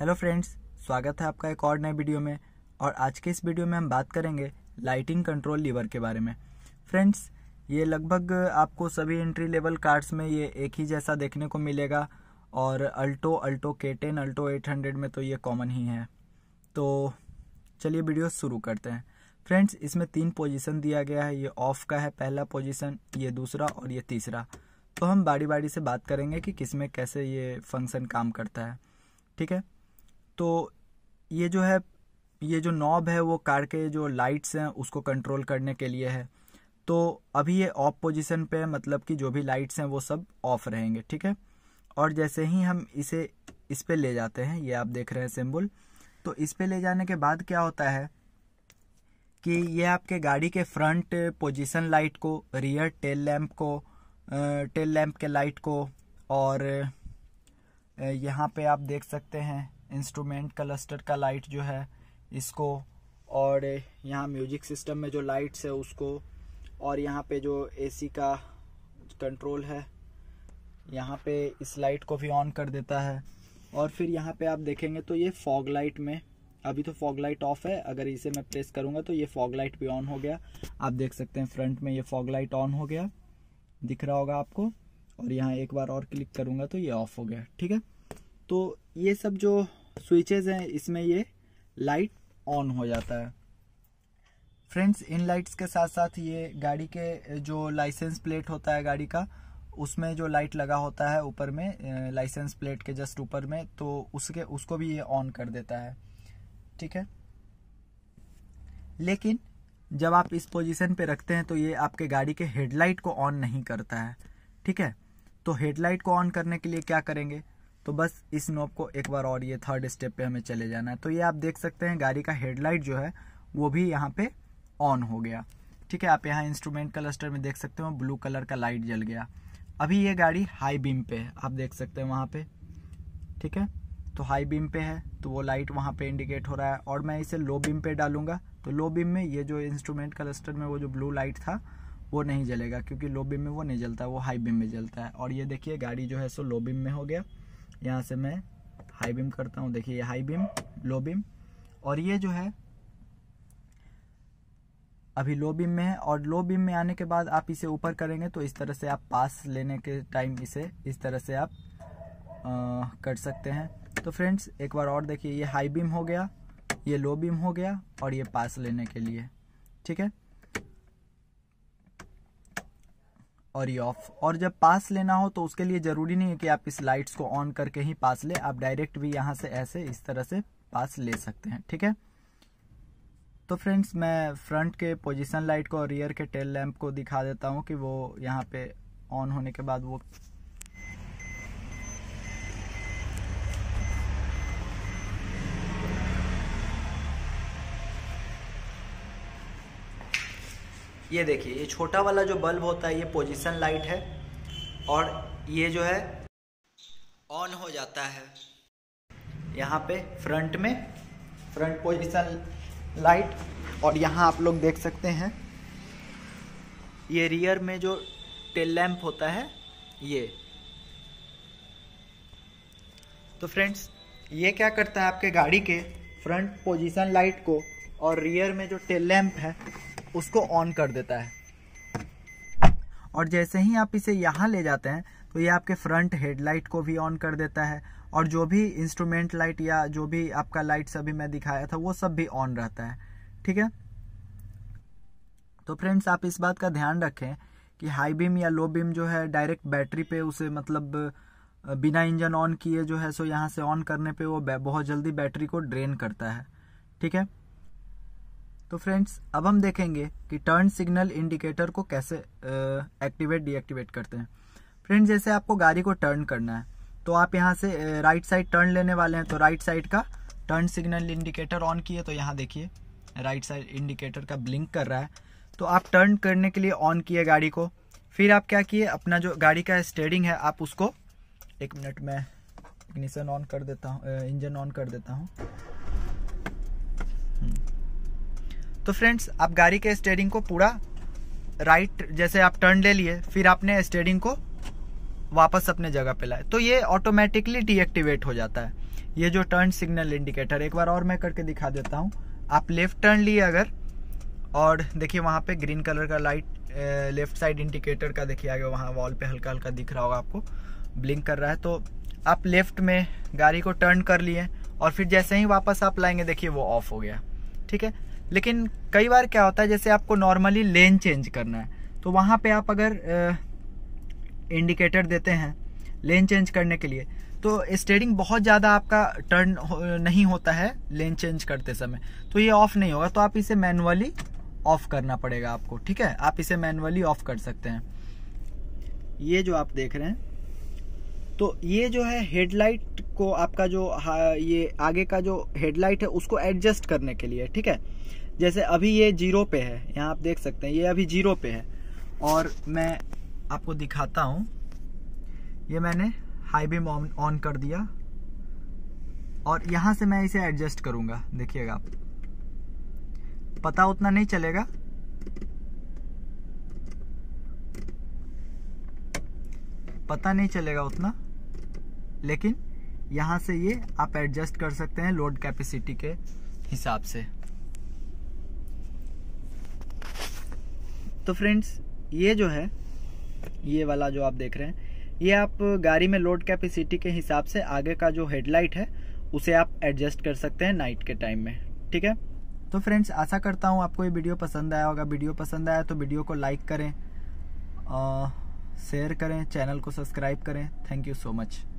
hello friends स्वागत है आपका एक और नए वीडियो में और आज के इस वीडियो में हम बात करेंगे लाइटिंग कंट्रोल लीवर के बारे में फ्रेंड्स ये लगभग आपको सभी एंट्री लेवल कार्ड्स में ये एक ही जैसा देखने को मिलेगा और Alto Alto K ten Alto eight hundred में तो ये कॉमन ही है तो चलिए वीडियो शुरू करते हैं फ्रेंड्स इसमें तीन पोजिशन दिया गया है ये ऑफ का है पहला पोजिशन ये दूसरा और ये तीसरा तो हम बारी बारी से बात करेंगे कि किस में कैसे ये फंक्शन काम करता है ठीक है तो ये जो है ये जो नॉब है वो कार के जो लाइट्स हैं उसको कंट्रोल करने के लिए है तो अभी ये ऑफ पोजीशन पे है मतलब कि जो भी लाइट्स हैं वो सब ऑफ रहेंगे ठीक है और जैसे ही हम इसे इस पर ले जाते हैं ये आप देख रहे हैं सिंबल तो इस पर ले जाने के बाद क्या होता है कि ये आपके गाड़ी के फ्रंट पोजीशन लाइट को रियर टेल लैम्प को टेल लैम्प के लाइट को और यहाँ पे आप देख सकते हैं इंस्ट्रूमेंट क्लस्टर का लाइट जो है इसको और यहाँ म्यूजिक सिस्टम में जो लाइट्स है उसको और यहाँ पे जो एसी का कंट्रोल है यहाँ पे इस लाइट को भी ऑन कर देता है और फिर यहाँ पे आप देखेंगे तो ये फॉग लाइट में अभी तो फॉग लाइट ऑफ है अगर इसे मैं प्रेस करूँगा तो ये फॉग लाइट भी ऑन हो गया आप देख सकते हैं फ्रंट में ये फॉग लाइट ऑन हो गया दिख रहा होगा आपको और यहाँ एक बार और क्लिक करूँगा तो ये ऑफ हो गया ठीक है तो ये सब जो स्विचेज हैं इसमें ये लाइट ऑन हो जाता है फ्रेंड्स इन लाइट्स के साथ साथ ये गाड़ी के जो लाइसेंस प्लेट होता है गाड़ी का उसमें जो लाइट लगा होता है ऊपर में लाइसेंस प्लेट के जस्ट ऊपर में तो उसके उसको भी ये ऑन कर देता है ठीक है लेकिन जब आप इस पोजीशन पे रखते हैं तो ये आपके गाड़ी के हेडलाइट को ऑन नहीं करता है ठीक है तो हेडलाइट को ऑन करने के लिए क्या करेंगे तो बस इस नोब को एक बार और ये थर्ड स्टेप पे हमें चले जाना है तो ये आप देख सकते हैं गाड़ी का हेडलाइट जो है वो भी यहाँ पे ऑन हो गया ठीक है आप यहाँ इंस्ट्रूमेंट क्लस्टर में देख सकते हो ब्लू कलर का लाइट जल गया अभी ये गाड़ी हाई बीम पे है आप देख सकते हैं वहाँ पे ठीक है तो हाई बीम पे है तो वो लाइट वहाँ पे इंडिकेट हो रहा है और मैं इसे लो बीम पे डालूंगा तो लो बीम में ये जो इंस्ट्रूमेंट क्लस्टर में वो जो ब्लू लाइट था वो नहीं जलेगा क्योंकि लो बीम में वो नहीं जलता वो हाई बीम में जलता है और ये देखिए गाड़ी जो है सो लो बीम में हो गया यहाँ से मैं हाई बीम करता हूँ देखिए ये हाई बीम लो बीम और ये जो है अभी लो बीम में है और लो बीम में आने के बाद आप इसे ऊपर करेंगे तो इस तरह से आप पास लेने के टाइम इसे इस तरह से आप आ, कर सकते हैं तो फ्रेंड्स एक बार और देखिए ये हाई बीम हो गया ये लो बीम हो गया और ये पास लेने के लिए ठीक है और ये ऑफ और जब पास लेना हो तो उसके लिए ज़रूरी नहीं है कि आप इस लाइट्स को ऑन करके ही पास ले आप डायरेक्ट भी यहाँ से ऐसे इस तरह से पास ले सकते हैं ठीक है तो फ्रेंड्स मैं फ्रंट के पोजीशन लाइट को और रियर के टेल लैम्प को दिखा देता हूँ कि वो यहाँ पे ऑन होने के बाद वो ये देखिए ये छोटा वाला जो बल्ब होता है ये पोजिशन लाइट है और ये जो है ऑन हो जाता है यहाँ पे फ्रंट में फ्रंट पोजिशन लाइट और यहाँ आप लोग देख सकते हैं ये रियर में जो टेल लैम्प होता है ये तो फ्रेंड्स ये क्या करता है आपके गाड़ी के फ्रंट पोजीशन लाइट को और रियर में जो टेल लैम्प है उसको ऑन कर देता है और जैसे ही आप इसे यहाँ ले जाते हैं तो ये आपके फ्रंट हेडलाइट को भी ऑन कर देता है और जो भी इंस्ट्रूमेंट लाइट या जो भी आपका लाइट अभी मैं दिखाया था वो सब भी ऑन रहता है ठीक है तो फ्रेंड्स आप इस बात का ध्यान रखें कि हाई बीम या लो बीम जो है डायरेक्ट बैटरी पे उसे मतलब बिना इंजन ऑन किए जो है सो यहाँ से ऑन करने पे वो बहुत जल्दी बैटरी को ड्रेन करता है ठीक है तो फ्रेंड्स अब हम देखेंगे कि टर्न सिग्नल इंडिकेटर को कैसे एक्टिवेट डीएक्टिवेट करते हैं फ्रेंड्स जैसे आपको गाड़ी को टर्न करना है तो आप यहाँ से राइट साइड टर्न लेने वाले हैं तो राइट साइड का टर्न सिग्नल इंडिकेटर ऑन किए तो यहाँ देखिए राइट साइड इंडिकेटर का ब्लिंक कर रहा है तो आप टर्न करने के लिए ऑन किए गाड़ी को फिर आप क्या किए अपना जो गाड़ी का स्टेयरिंग है आप उसको एक मिनट में इग्निशन ऑन कर देता हूँ इंजन ऑन कर देता हूँ तो फ्रेंड्स आप गाड़ी के स्टेयरिंग को पूरा राइट जैसे आप टर्न ले लिए फिर आपने स्टेयरिंग को वापस अपने जगह पे लाए तो ये ऑटोमेटिकली डीएक्टिवेट हो जाता है ये जो टर्न सिग्नल इंडिकेटर एक बार और मैं करके दिखा देता हूँ आप लेफ्ट टर्न लिए अगर और देखिए वहाँ पे ग्रीन कलर का लाइट लेफ्ट साइड इंडिकेटर का देखिए आगे वहाँ वॉल पे हल्का हल्का दिख रहा होगा आपको ब्लिंक कर रहा है तो आप लेफ्ट में गाड़ी को टर्न कर लिए और फिर जैसे ही वापस आप लाएंगे देखिए वो ऑफ हो गया ठीक है लेकिन कई बार क्या होता है जैसे आपको नॉर्मली लेन चेंज करना है तो वहाँ पे आप अगर इंडिकेटर देते हैं लेन चेंज करने के लिए तो स्टेयरिंग बहुत ज़्यादा आपका टर्न नहीं होता है लेन चेंज करते समय तो ये ऑफ नहीं होगा तो आप इसे मैनुअली ऑफ करना पड़ेगा आपको ठीक है आप इसे मैनुअली ऑफ कर सकते हैं ये जो आप देख रहे हैं तो ये जो है हेडलाइट को आपका जो ये आगे का जो हेडलाइट है उसको एडजस्ट करने के लिए ठीक है जैसे अभी ये जीरो पे है यहाँ आप देख सकते हैं ये अभी जीरो पे है और मैं आपको दिखाता हूँ ये मैंने हाई बीम ऑन कर दिया और यहाँ से मैं इसे एडजस्ट करूँगा देखिएगा आप पता उतना नहीं चलेगा पता नहीं चलेगा उतना लेकिन यहाँ से ये आप एडजस्ट कर सकते हैं लोड कैपेसिटी के हिसाब से तो फ्रेंड्स ये जो है ये वाला जो आप देख रहे हैं ये आप गाड़ी में लोड कैपेसिटी के हिसाब से आगे का जो हेडलाइट है उसे आप एडजस्ट कर सकते हैं नाइट के टाइम में ठीक है तो फ्रेंड्स आशा करता हूँ आपको ये वीडियो पसंद आया होगा वीडियो पसंद आया तो वीडियो को लाइक करें शेयर करें चैनल को सब्सक्राइब करें थैंक यू सो मच